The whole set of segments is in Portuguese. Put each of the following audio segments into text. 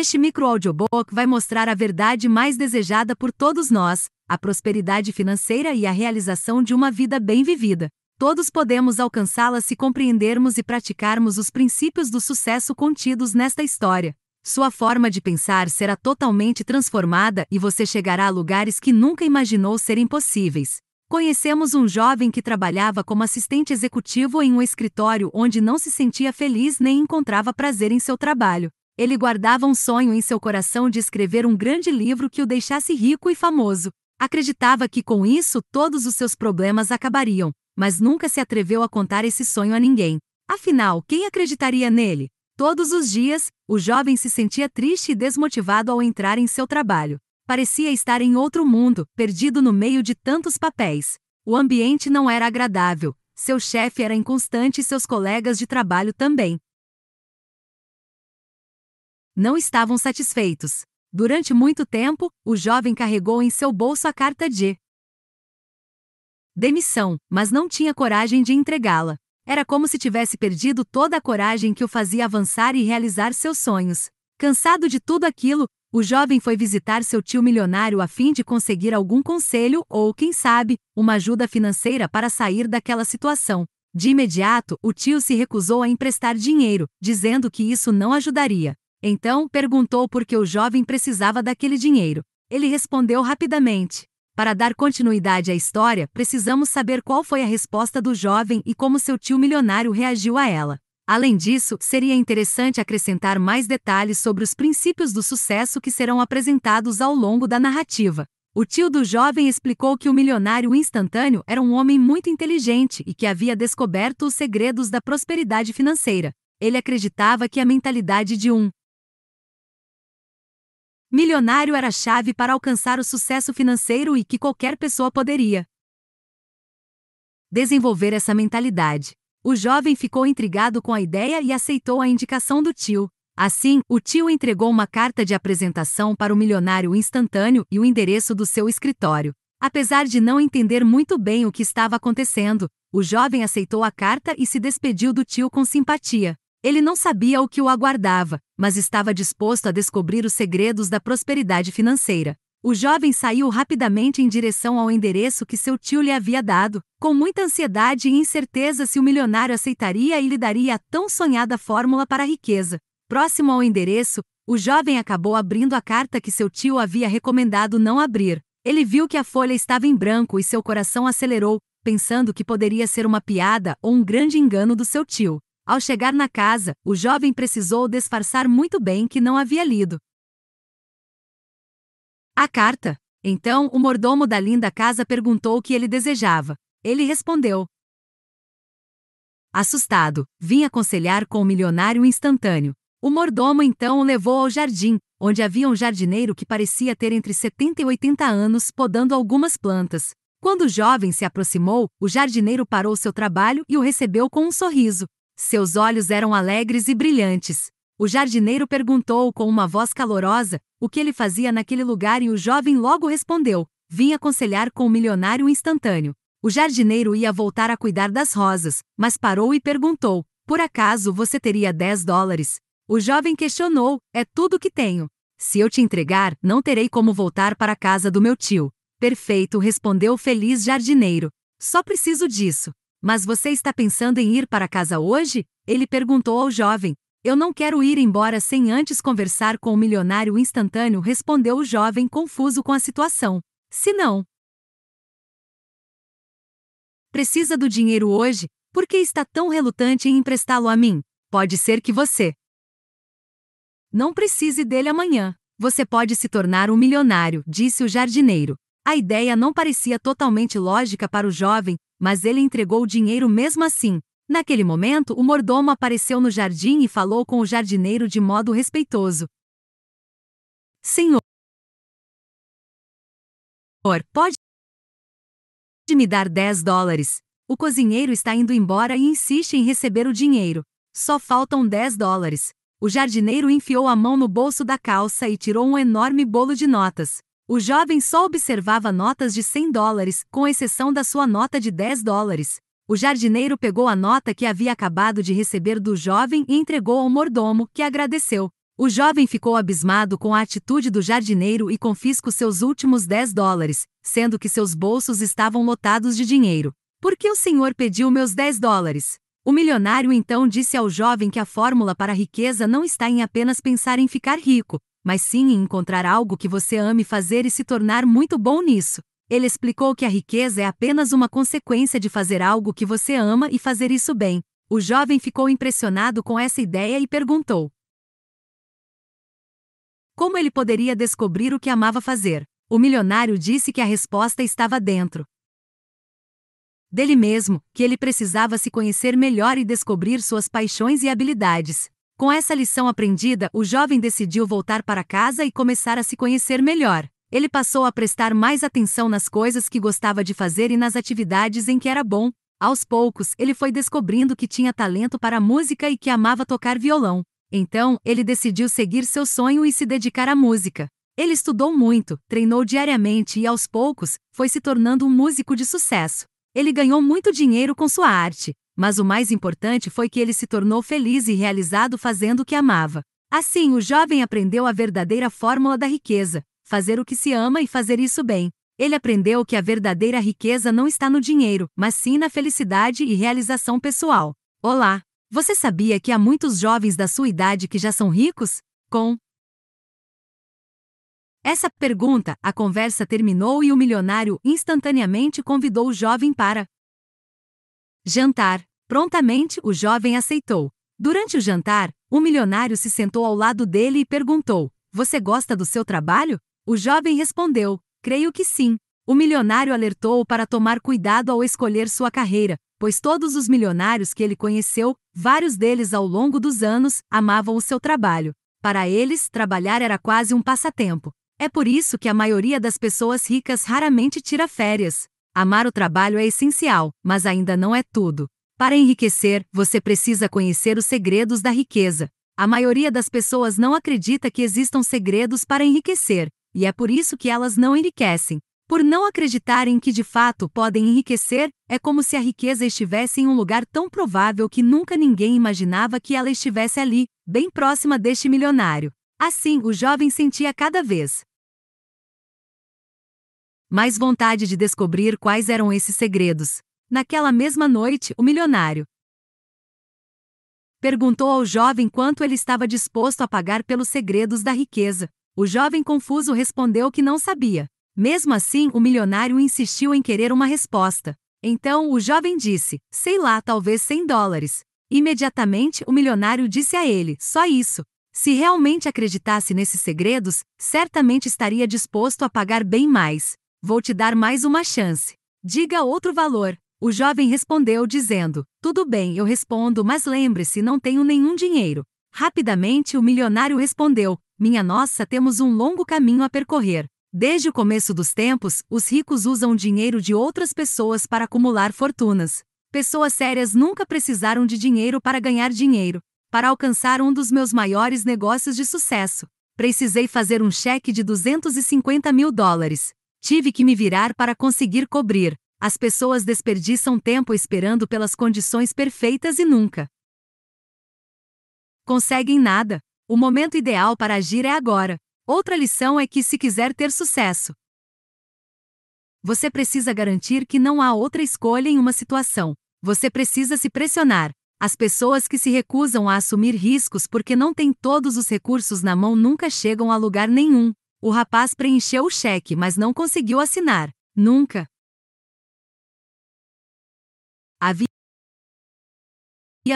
Este micro audiobook vai mostrar a verdade mais desejada por todos nós, a prosperidade financeira e a realização de uma vida bem vivida. Todos podemos alcançá-la se compreendermos e praticarmos os princípios do sucesso contidos nesta história. Sua forma de pensar será totalmente transformada e você chegará a lugares que nunca imaginou serem possíveis. Conhecemos um jovem que trabalhava como assistente executivo em um escritório onde não se sentia feliz nem encontrava prazer em seu trabalho. Ele guardava um sonho em seu coração de escrever um grande livro que o deixasse rico e famoso. Acreditava que com isso todos os seus problemas acabariam, mas nunca se atreveu a contar esse sonho a ninguém. Afinal, quem acreditaria nele? Todos os dias, o jovem se sentia triste e desmotivado ao entrar em seu trabalho. Parecia estar em outro mundo, perdido no meio de tantos papéis. O ambiente não era agradável, seu chefe era inconstante e seus colegas de trabalho também. Não estavam satisfeitos. Durante muito tempo, o jovem carregou em seu bolso a carta de demissão, mas não tinha coragem de entregá-la. Era como se tivesse perdido toda a coragem que o fazia avançar e realizar seus sonhos. Cansado de tudo aquilo, o jovem foi visitar seu tio milionário a fim de conseguir algum conselho ou, quem sabe, uma ajuda financeira para sair daquela situação. De imediato, o tio se recusou a emprestar dinheiro, dizendo que isso não ajudaria. Então, perguntou por que o jovem precisava daquele dinheiro. Ele respondeu rapidamente. Para dar continuidade à história, precisamos saber qual foi a resposta do jovem e como seu tio milionário reagiu a ela. Além disso, seria interessante acrescentar mais detalhes sobre os princípios do sucesso que serão apresentados ao longo da narrativa. O tio do jovem explicou que o milionário instantâneo era um homem muito inteligente e que havia descoberto os segredos da prosperidade financeira. Ele acreditava que a mentalidade de um Milionário era a chave para alcançar o sucesso financeiro e que qualquer pessoa poderia desenvolver essa mentalidade. O jovem ficou intrigado com a ideia e aceitou a indicação do tio. Assim, o tio entregou uma carta de apresentação para o milionário instantâneo e o endereço do seu escritório. Apesar de não entender muito bem o que estava acontecendo, o jovem aceitou a carta e se despediu do tio com simpatia. Ele não sabia o que o aguardava, mas estava disposto a descobrir os segredos da prosperidade financeira. O jovem saiu rapidamente em direção ao endereço que seu tio lhe havia dado, com muita ansiedade e incerteza se o milionário aceitaria e lhe daria a tão sonhada fórmula para a riqueza. Próximo ao endereço, o jovem acabou abrindo a carta que seu tio havia recomendado não abrir. Ele viu que a folha estava em branco e seu coração acelerou, pensando que poderia ser uma piada ou um grande engano do seu tio. Ao chegar na casa, o jovem precisou disfarçar muito bem que não havia lido. A carta. Então, o mordomo da linda casa perguntou o que ele desejava. Ele respondeu: Assustado, vim aconselhar com o milionário instantâneo. O mordomo então o levou ao jardim, onde havia um jardineiro que parecia ter entre 70 e 80 anos podando algumas plantas. Quando o jovem se aproximou, o jardineiro parou seu trabalho e o recebeu com um sorriso. Seus olhos eram alegres e brilhantes. O jardineiro perguntou com uma voz calorosa o que ele fazia naquele lugar e o jovem logo respondeu: Vim aconselhar com o milionário instantâneo. O jardineiro ia voltar a cuidar das rosas, mas parou e perguntou: Por acaso você teria 10 dólares? O jovem questionou: É tudo que tenho. Se eu te entregar, não terei como voltar para a casa do meu tio. Perfeito, respondeu o feliz jardineiro. Só preciso disso. Mas você está pensando em ir para casa hoje? Ele perguntou ao jovem. Eu não quero ir embora sem antes conversar com o milionário instantâneo, respondeu o jovem, confuso com a situação. Se não precisa do dinheiro hoje, por que está tão relutante em emprestá-lo a mim? Pode ser que você não precise dele amanhã. Você pode se tornar um milionário, disse o jardineiro. A ideia não parecia totalmente lógica para o jovem, mas ele entregou o dinheiro mesmo assim. Naquele momento, o mordomo apareceu no jardim e falou com o jardineiro de modo respeitoso. Senhor, pode me dar 10 dólares. O cozinheiro está indo embora e insiste em receber o dinheiro. Só faltam 10 dólares. O jardineiro enfiou a mão no bolso da calça e tirou um enorme bolo de notas. O jovem só observava notas de 100 dólares, com exceção da sua nota de 10 dólares. O jardineiro pegou a nota que havia acabado de receber do jovem e entregou ao mordomo, que agradeceu. O jovem ficou abismado com a atitude do jardineiro e confiscou seus últimos 10 dólares, sendo que seus bolsos estavam lotados de dinheiro. Por que o senhor pediu meus 10 dólares? O milionário então disse ao jovem que a fórmula para a riqueza não está em apenas pensar em ficar rico, mas sim em encontrar algo que você ame fazer e se tornar muito bom nisso. Ele explicou que a riqueza é apenas uma consequência de fazer algo que você ama e fazer isso bem. O jovem ficou impressionado com essa ideia e perguntou: Como ele poderia descobrir o que amava fazer? O milionário disse que a resposta estava dentro dele mesmo, que ele precisava se conhecer melhor e descobrir suas paixões e habilidades. Com essa lição aprendida, o jovem decidiu voltar para casa e começar a se conhecer melhor. Ele passou a prestar mais atenção nas coisas que gostava de fazer e nas atividades em que era bom. Aos poucos, ele foi descobrindo que tinha talento para música e que amava tocar violão. Então, ele decidiu seguir seu sonho e se dedicar à música. Ele estudou muito, treinou diariamente e, aos poucos, foi se tornando um músico de sucesso. Ele ganhou muito dinheiro com sua arte, mas o mais importante foi que ele se tornou feliz e realizado fazendo o que amava. Assim, o jovem aprendeu a verdadeira fórmula da riqueza: fazer o que se ama e fazer isso bem. Ele aprendeu que a verdadeira riqueza não está no dinheiro, mas sim na felicidade e realização pessoal. Olá! Você sabia que há muitos jovens da sua idade que já são ricos? Com essa pergunta, a conversa terminou e o milionário instantaneamente convidou o jovem para Jantar. Prontamente o jovem aceitou. Durante o jantar, o milionário se sentou ao lado dele e perguntou: Você gosta do seu trabalho? O jovem respondeu: Creio que sim. O milionário alertou-o para tomar cuidado ao escolher sua carreira, pois todos os milionários que ele conheceu, vários deles ao longo dos anos, amavam o seu trabalho. Para eles, trabalhar era quase um passatempo. É por isso que a maioria das pessoas ricas raramente tira férias, Amar o trabalho é essencial, mas ainda não é tudo. Para enriquecer, você precisa conhecer os segredos da riqueza. A maioria das pessoas não acredita que existam segredos para enriquecer, e é por isso que elas não enriquecem. Por não acreditarem que de fato podem enriquecer, é como se a riqueza estivesse em um lugar tão provável que nunca ninguém imaginava que ela estivesse ali, bem próxima deste milionário. Assim, o jovem sentia cada vez mais vontade de descobrir quais eram esses segredos. Naquela mesma noite, o milionário perguntou ao jovem quanto ele estava disposto a pagar pelos segredos da riqueza. O jovem confuso respondeu que não sabia. Mesmo assim, o milionário insistiu em querer uma resposta. Então o jovem disse: sei lá, talvez 100 dólares. Imediatamente o milionário disse a ele: só isso. Se realmente acreditasse nesses segredos, certamente estaria disposto a pagar bem mais. Vou te dar mais uma chance. Diga outro valor. O jovem respondeu, dizendo: Tudo bem, eu respondo, mas lembre-se, não tenho nenhum dinheiro. Rapidamente o milionário respondeu: Minha nossa, temos um longo caminho a percorrer. Desde o começo dos tempos, os ricos usam o dinheiro de outras pessoas para acumular fortunas. Pessoas sérias nunca precisaram de dinheiro para ganhar dinheiro. Para alcançar um dos meus maiores negócios de sucesso, precisei fazer um cheque de 250 mil dólares. Tive que me virar para conseguir cobrir. As pessoas desperdiçam tempo esperando pelas condições perfeitas e nunca conseguem nada. O momento ideal para agir é agora. Outra lição é que, se quiser ter sucesso, você precisa garantir que não há outra escolha em uma situação. Você precisa se pressionar. As pessoas que se recusam a assumir riscos porque não têm todos os recursos na mão nunca chegam a lugar nenhum. O rapaz preencheu o cheque, mas não conseguiu assinar. Nunca. Havia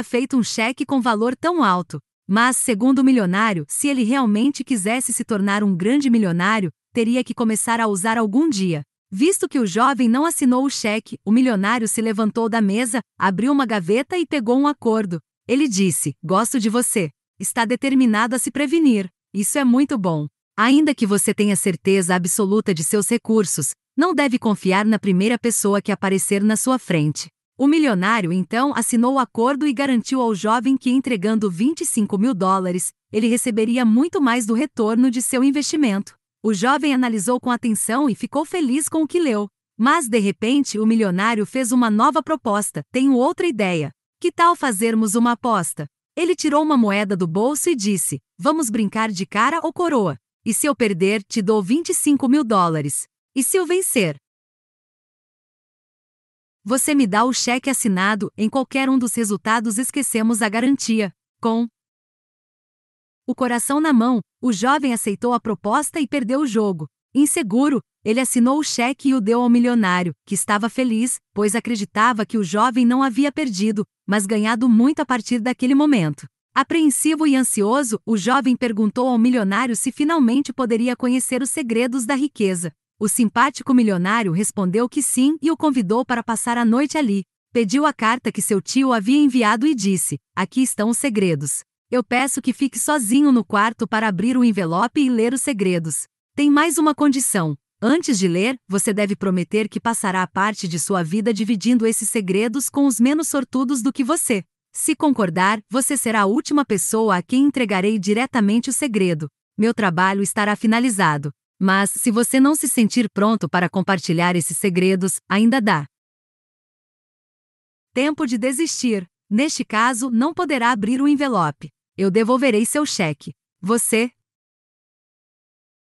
feito um cheque com valor tão alto. Mas, segundo o milionário, se ele realmente quisesse se tornar um grande milionário, teria que começar a usar algum dia. Visto que o jovem não assinou o cheque, o milionário se levantou da mesa, abriu uma gaveta e pegou um acordo. Ele disse: Gosto de você. Está determinado a se prevenir. Isso é muito bom. Ainda que você tenha certeza absoluta de seus recursos, não deve confiar na primeira pessoa que aparecer na sua frente. O milionário então assinou o acordo e garantiu ao jovem que, entregando 25 mil dólares, ele receberia muito mais do retorno de seu investimento. O jovem analisou com atenção e ficou feliz com o que leu. Mas, de repente, o milionário fez uma nova proposta. Tenho outra ideia. Que tal fazermos uma aposta? Ele tirou uma moeda do bolso e disse: Vamos brincar de cara ou coroa? E se eu perder, te dou 25 mil dólares. E se eu vencer? Você me dá o cheque assinado, em qualquer um dos resultados esquecemos a garantia. Com o coração na mão, o jovem aceitou a proposta e perdeu o jogo. Inseguro, ele assinou o cheque e o deu ao milionário, que estava feliz, pois acreditava que o jovem não havia perdido, mas ganhado muito a partir daquele momento. Apreensivo e ansioso, o jovem perguntou ao milionário se finalmente poderia conhecer os segredos da riqueza. O simpático milionário respondeu que sim e o convidou para passar a noite ali. Pediu a carta que seu tio havia enviado e disse: Aqui estão os segredos. Eu peço que fique sozinho no quarto para abrir o envelope e ler os segredos. Tem mais uma condição: Antes de ler, você deve prometer que passará a parte de sua vida dividindo esses segredos com os menos sortudos do que você. Se concordar, você será a última pessoa a quem entregarei diretamente o segredo. Meu trabalho estará finalizado. Mas, se você não se sentir pronto para compartilhar esses segredos, ainda dá. Tempo de desistir. Neste caso, não poderá abrir o envelope. Eu devolverei seu cheque. Você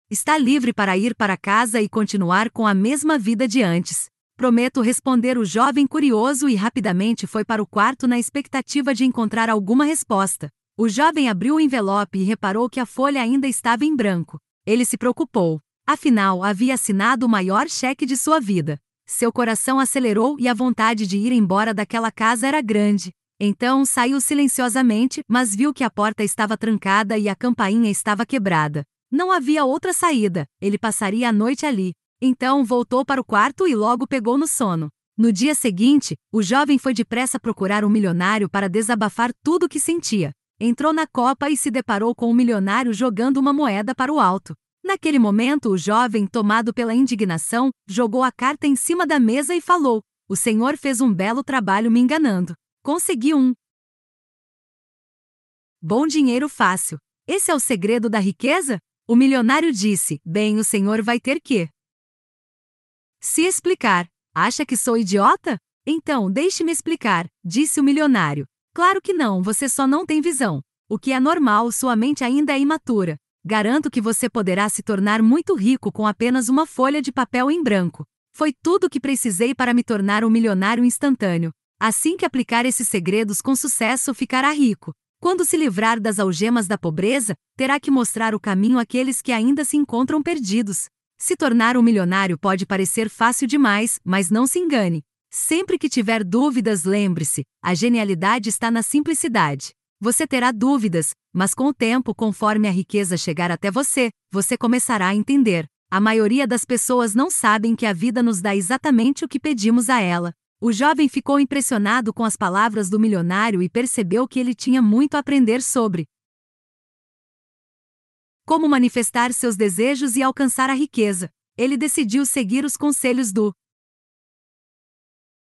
está livre para ir para casa e continuar com a mesma vida de antes. Prometo responder o jovem curioso e rapidamente foi para o quarto na expectativa de encontrar alguma resposta. O jovem abriu o envelope e reparou que a folha ainda estava em branco. Ele se preocupou. Afinal, havia assinado o maior cheque de sua vida. Seu coração acelerou e a vontade de ir embora daquela casa era grande. Então saiu silenciosamente, mas viu que a porta estava trancada e a campainha estava quebrada. Não havia outra saída, ele passaria a noite ali. Então voltou para o quarto e logo pegou no sono. No dia seguinte, o jovem foi depressa procurar um milionário para desabafar tudo o que sentia. Entrou na copa e se deparou com o um milionário jogando uma moeda para o alto. Naquele momento, o jovem, tomado pela indignação, jogou a carta em cima da mesa e falou: O senhor fez um belo trabalho me enganando. Consegui um. Bom dinheiro fácil. Esse é o segredo da riqueza? O milionário disse: Bem, o senhor vai ter que. Se explicar, acha que sou idiota? Então, deixe-me explicar, disse o milionário. Claro que não, você só não tem visão. O que é normal, sua mente ainda é imatura. Garanto que você poderá se tornar muito rico com apenas uma folha de papel em branco. Foi tudo o que precisei para me tornar um milionário instantâneo. Assim que aplicar esses segredos com sucesso, ficará rico. Quando se livrar das algemas da pobreza, terá que mostrar o caminho àqueles que ainda se encontram perdidos. Se tornar um milionário pode parecer fácil demais, mas não se engane. Sempre que tiver dúvidas, lembre-se: a genialidade está na simplicidade. Você terá dúvidas, mas com o tempo, conforme a riqueza chegar até você, você começará a entender. A maioria das pessoas não sabem que a vida nos dá exatamente o que pedimos a ela. O jovem ficou impressionado com as palavras do milionário e percebeu que ele tinha muito a aprender sobre como manifestar seus desejos e alcançar a riqueza, ele decidiu seguir os conselhos do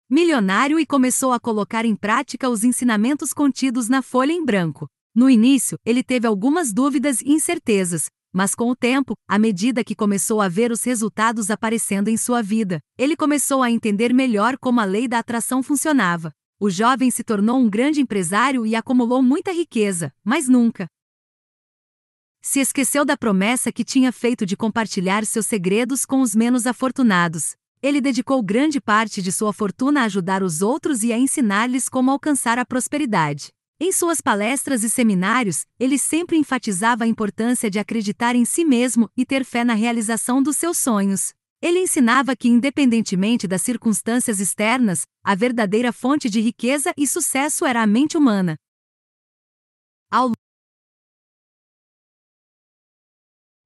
milionário e começou a colocar em prática os ensinamentos contidos na folha em branco. No início, ele teve algumas dúvidas e incertezas, mas com o tempo, à medida que começou a ver os resultados aparecendo em sua vida, ele começou a entender melhor como a lei da atração funcionava. O jovem se tornou um grande empresário e acumulou muita riqueza, mas nunca se esqueceu da promessa que tinha feito de compartilhar seus segredos com os menos afortunados. Ele dedicou grande parte de sua fortuna a ajudar os outros e a ensinar-lhes como alcançar a prosperidade. Em suas palestras e seminários, ele sempre enfatizava a importância de acreditar em si mesmo e ter fé na realização dos seus sonhos. Ele ensinava que, independentemente das circunstâncias externas, a verdadeira fonte de riqueza e sucesso era a mente humana.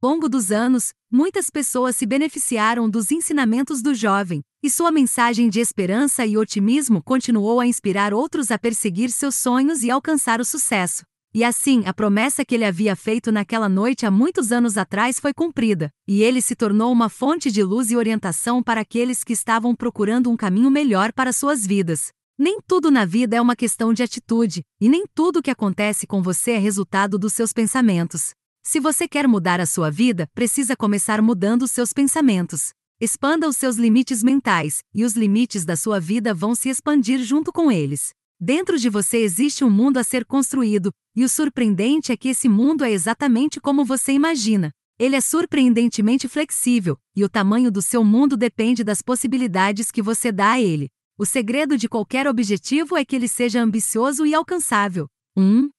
longo dos anos, muitas pessoas se beneficiaram dos ensinamentos do jovem, e sua mensagem de esperança e otimismo continuou a inspirar outros a perseguir seus sonhos e alcançar o sucesso. E assim, a promessa que ele havia feito naquela noite há muitos anos atrás foi cumprida, e ele se tornou uma fonte de luz e orientação para aqueles que estavam procurando um caminho melhor para suas vidas. Nem tudo na vida é uma questão de atitude, e nem tudo que acontece com você é resultado dos seus pensamentos. Se você quer mudar a sua vida, precisa começar mudando os seus pensamentos. Expanda os seus limites mentais, e os limites da sua vida vão se expandir junto com eles. Dentro de você existe um mundo a ser construído, e o surpreendente é que esse mundo é exatamente como você imagina. Ele é surpreendentemente flexível, e o tamanho do seu mundo depende das possibilidades que você dá a ele. O segredo de qualquer objetivo é que ele seja ambicioso e alcançável. 1. Um,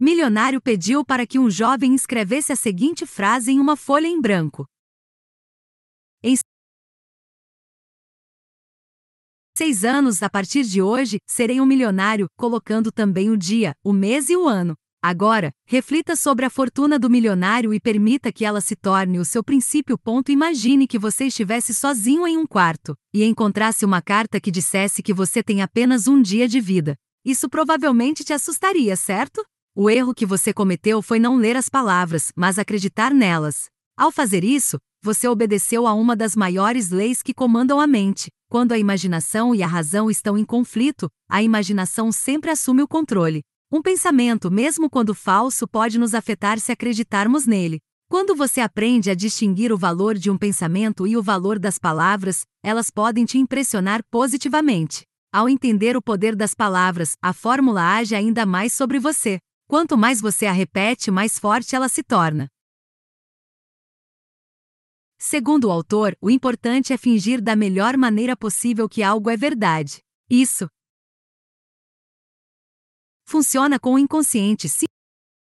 Milionário pediu para que um jovem escrevesse a seguinte frase em uma folha em branco. Em seis anos a partir de hoje, serei um milionário, colocando também o dia, o mês e o ano. Agora, reflita sobre a fortuna do milionário e permita que ela se torne o seu princípio. Ponto. Imagine que você estivesse sozinho em um quarto e encontrasse uma carta que dissesse que você tem apenas um dia de vida. Isso provavelmente te assustaria, certo? O erro que você cometeu foi não ler as palavras, mas acreditar nelas. Ao fazer isso, você obedeceu a uma das maiores leis que comandam a mente. Quando a imaginação e a razão estão em conflito, a imaginação sempre assume o controle. Um pensamento, mesmo quando falso, pode nos afetar se acreditarmos nele. Quando você aprende a distinguir o valor de um pensamento e o valor das palavras, elas podem te impressionar positivamente. Ao entender o poder das palavras, a fórmula age ainda mais sobre você. Quanto mais você a repete, mais forte ela se torna. Segundo o autor, o importante é fingir da melhor maneira possível que algo é verdade. Isso funciona com o inconsciente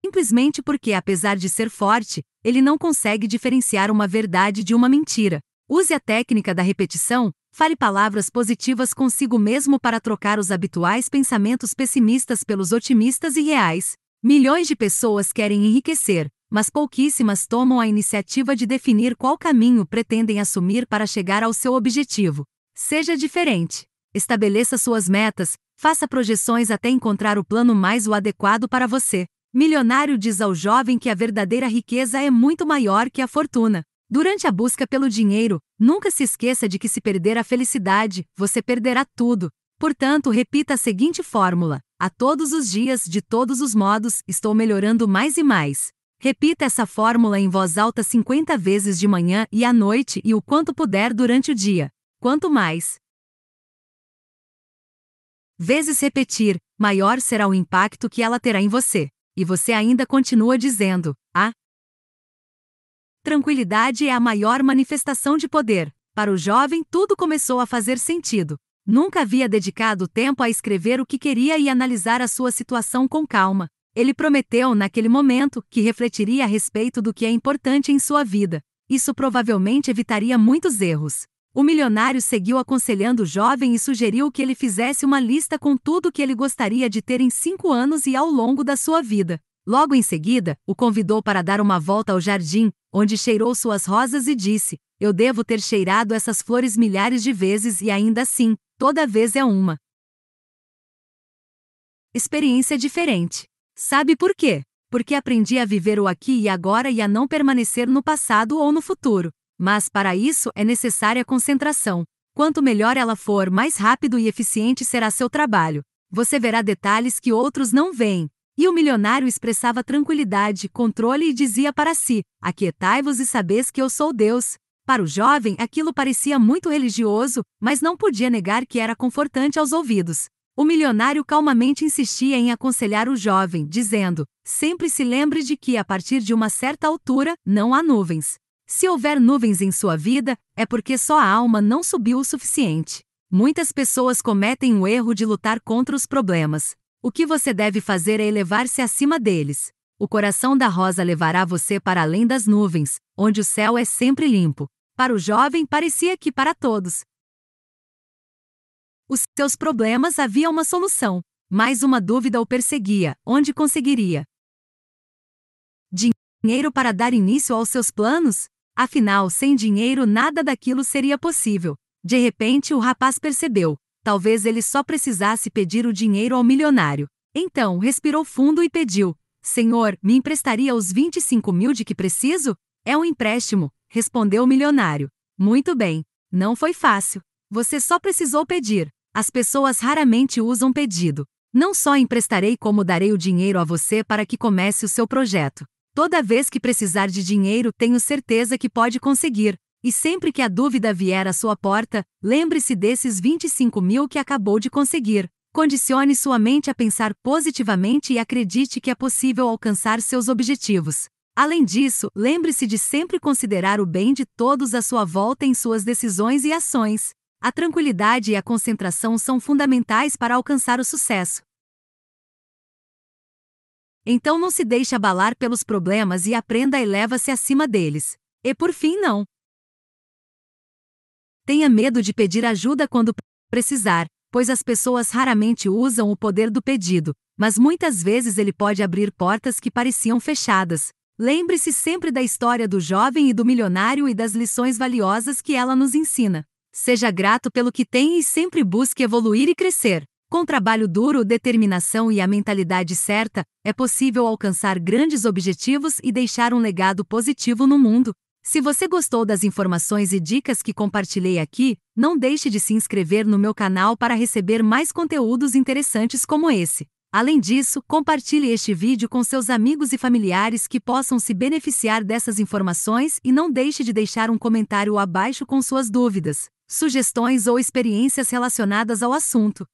simplesmente porque, apesar de ser forte, ele não consegue diferenciar uma verdade de uma mentira. Use a técnica da repetição, fale palavras positivas consigo mesmo para trocar os habituais pensamentos pessimistas pelos otimistas e reais. Milhões de pessoas querem enriquecer, mas pouquíssimas tomam a iniciativa de definir qual caminho pretendem assumir para chegar ao seu objetivo. Seja diferente. Estabeleça suas metas, faça projeções até encontrar o plano mais o adequado para você. Milionário diz ao jovem que a verdadeira riqueza é muito maior que a fortuna. Durante a busca pelo dinheiro, nunca se esqueça de que se perder a felicidade, você perderá tudo. Portanto, repita a seguinte fórmula: a todos os dias, de todos os modos, estou melhorando mais e mais. Repita essa fórmula em voz alta 50 vezes de manhã e à noite e o quanto puder durante o dia. Quanto mais vezes repetir, maior será o impacto que ela terá em você. E você ainda continua dizendo: a ah, tranquilidade é a maior manifestação de poder. Para o jovem, tudo começou a fazer sentido. Nunca havia dedicado tempo a escrever o que queria e analisar a sua situação com calma. Ele prometeu, naquele momento, que refletiria a respeito do que é importante em sua vida. Isso provavelmente evitaria muitos erros. O milionário seguiu aconselhando o jovem e sugeriu que ele fizesse uma lista com tudo que ele gostaria de ter em cinco anos e ao longo da sua vida. Logo em seguida, o convidou para dar uma volta ao jardim, onde cheirou suas rosas e disse: Eu devo ter cheirado essas flores milhares de vezes e ainda assim, Toda vez é uma experiência diferente. Sabe por quê? Porque aprendi a viver o aqui e agora e a não permanecer no passado ou no futuro. Mas para isso é necessária concentração. Quanto melhor ela for, mais rápido e eficiente será seu trabalho. Você verá detalhes que outros não veem. E o milionário expressava tranquilidade, controle e dizia para si: Aquietai-vos e sabeis que eu sou Deus. Para o jovem, aquilo parecia muito religioso, mas não podia negar que era confortante aos ouvidos. O milionário calmamente insistia em aconselhar o jovem, dizendo: Sempre se lembre de que, a partir de uma certa altura, não há nuvens. Se houver nuvens em sua vida, é porque sua alma não subiu o suficiente. Muitas pessoas cometem o erro de lutar contra os problemas. O que você deve fazer é elevar-se acima deles. O coração da rosa levará você para além das nuvens, onde o céu é sempre limpo. Para o jovem parecia que para todos. Os seus problemas havia uma solução. Mais uma dúvida o perseguia: onde conseguiria? Dinheiro para dar início aos seus planos? Afinal, sem dinheiro nada daquilo seria possível. De repente, o rapaz percebeu: talvez ele só precisasse pedir o dinheiro ao milionário. Então, respirou fundo e pediu: Senhor, me emprestaria os 25 mil de que preciso? É um empréstimo, respondeu o milionário. Muito bem, não foi fácil. Você só precisou pedir. As pessoas raramente usam pedido. Não só emprestarei, como darei o dinheiro a você para que comece o seu projeto. Toda vez que precisar de dinheiro, tenho certeza que pode conseguir. E sempre que a dúvida vier à sua porta, lembre-se desses 25 mil que acabou de conseguir. Condicione sua mente a pensar positivamente e acredite que é possível alcançar seus objetivos. Além disso, lembre-se de sempre considerar o bem de todos à sua volta em suas decisões e ações. A tranquilidade e a concentração são fundamentais para alcançar o sucesso. Então não se deixe abalar pelos problemas e aprenda e leva-se acima deles. E por fim, não. Tenha medo de pedir ajuda quando precisar, pois as pessoas raramente usam o poder do pedido, mas muitas vezes ele pode abrir portas que pareciam fechadas. Lembre-se sempre da história do jovem e do milionário e das lições valiosas que ela nos ensina. Seja grato pelo que tem e sempre busque evoluir e crescer. Com trabalho duro, determinação e a mentalidade certa, é possível alcançar grandes objetivos e deixar um legado positivo no mundo. Se você gostou das informações e dicas que compartilhei aqui, não deixe de se inscrever no meu canal para receber mais conteúdos interessantes como esse. Além disso, compartilhe este vídeo com seus amigos e familiares que possam se beneficiar dessas informações e não deixe de deixar um comentário abaixo com suas dúvidas, sugestões ou experiências relacionadas ao assunto.